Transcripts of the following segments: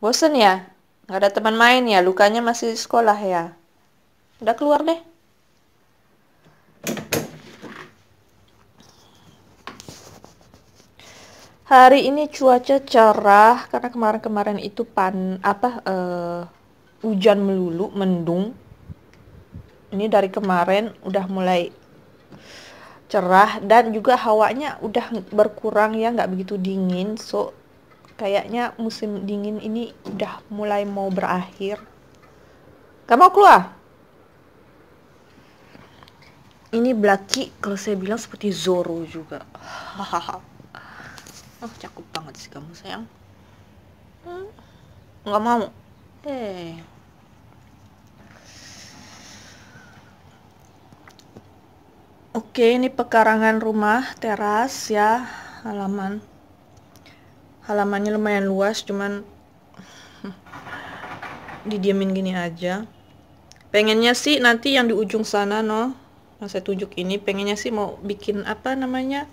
Bosen ya? Gak ada teman main ya? Lukanya masih di sekolah ya? Udah keluar deh. Hari ini cuaca cerah karena kemarin-kemarin itu pan apa uh, hujan melulu, mendung. Ini dari kemarin udah mulai cerah dan juga hawanya udah berkurang ya nggak begitu dingin so kayaknya musim dingin ini udah mulai mau berakhir. Kamu keluar? Ini Blaki kalau saya bilang seperti Zoro juga. oh, cakep banget sih kamu sayang. Hmm, mau. Eh. Oke, ini pekarangan rumah, teras ya, halaman halamannya lumayan luas cuman didiamin gini aja pengennya sih nanti yang di ujung sana no yang saya tunjuk ini pengennya sih mau bikin apa namanya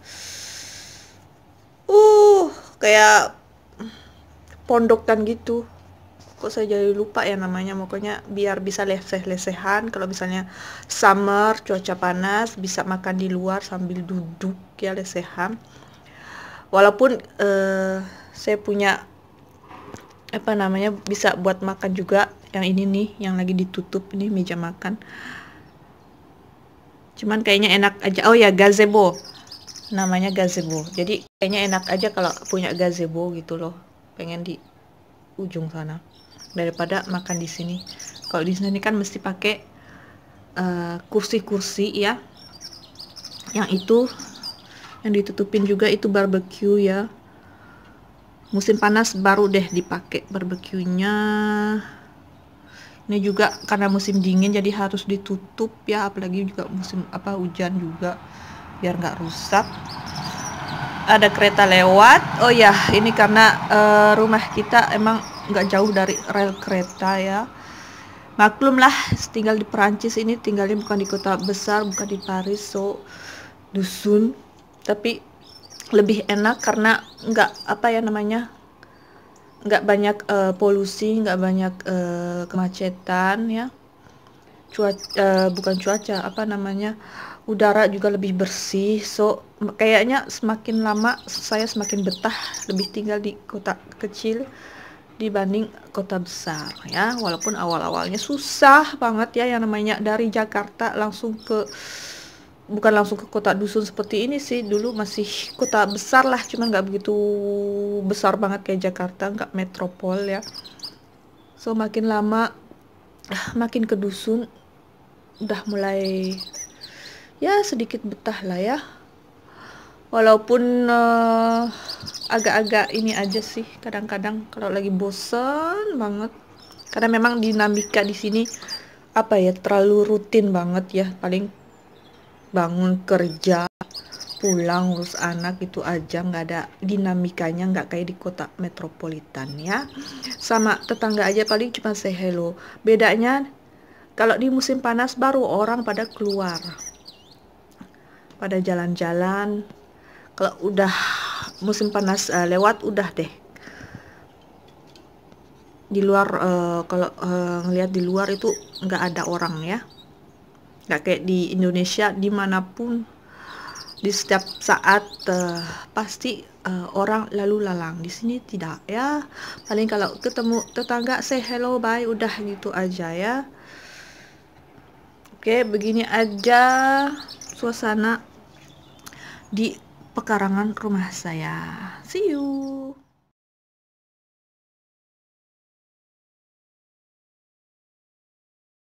uh kayak pondokan gitu kok saya jadi lupa ya namanya pokoknya biar bisa leseh-lesehan kalau misalnya summer cuaca panas bisa makan di luar sambil duduk ya lesehan walaupun eh, saya punya apa namanya bisa buat makan juga yang ini nih yang lagi ditutup ini meja makan cuman kayaknya enak aja oh ya gazebo namanya gazebo jadi kayaknya enak aja kalau punya gazebo gitu loh pengen di ujung sana daripada makan di sini kalau di sini kan mesti pakai eh, kursi-kursi uh, kursi -kursi, ya yang itu yang ditutupin juga itu barbecue ya musim panas baru deh dipakai barbeque ini juga karena musim dingin jadi harus ditutup ya apalagi juga musim apa hujan juga biar nggak rusak ada kereta lewat oh ya ini karena uh, rumah kita emang nggak jauh dari rel kereta ya maklumlah tinggal di Perancis ini tinggalnya bukan di kota besar bukan di Paris so dusun tapi lebih enak karena nggak apa ya namanya nggak banyak uh, polusi nggak banyak uh, kemacetan ya cuaca uh, eh, bukan cuaca apa namanya udara juga lebih bersih so kayaknya semakin lama saya semakin betah lebih tinggal di kota kecil dibanding kota besar ya walaupun awal-awalnya susah banget ya yang namanya dari Jakarta langsung ke bukan langsung ke kota dusun seperti ini sih dulu masih kota besar lah cuman nggak begitu besar banget kayak Jakarta nggak metropol ya so makin lama ah, makin ke dusun udah mulai ya sedikit betah lah ya walaupun eh, agak-agak uh, ini aja sih kadang-kadang kalau lagi bosen banget karena memang dinamika di sini apa ya terlalu rutin banget ya paling bangun kerja pulang urus anak itu aja nggak ada dinamikanya nggak kayak di kota metropolitan ya sama tetangga aja paling cuma say hello bedanya kalau di musim panas baru orang pada keluar pada jalan-jalan kalau udah musim panas uh, lewat udah deh di luar uh, kalau uh, ngelihat di luar itu nggak ada orang ya nggak kayak di Indonesia dimanapun di setiap saat uh, pasti uh, orang lalu lalang di sini tidak ya paling kalau ketemu tetangga say hello bye udah gitu aja ya oke begini aja suasana di pekarangan rumah saya see you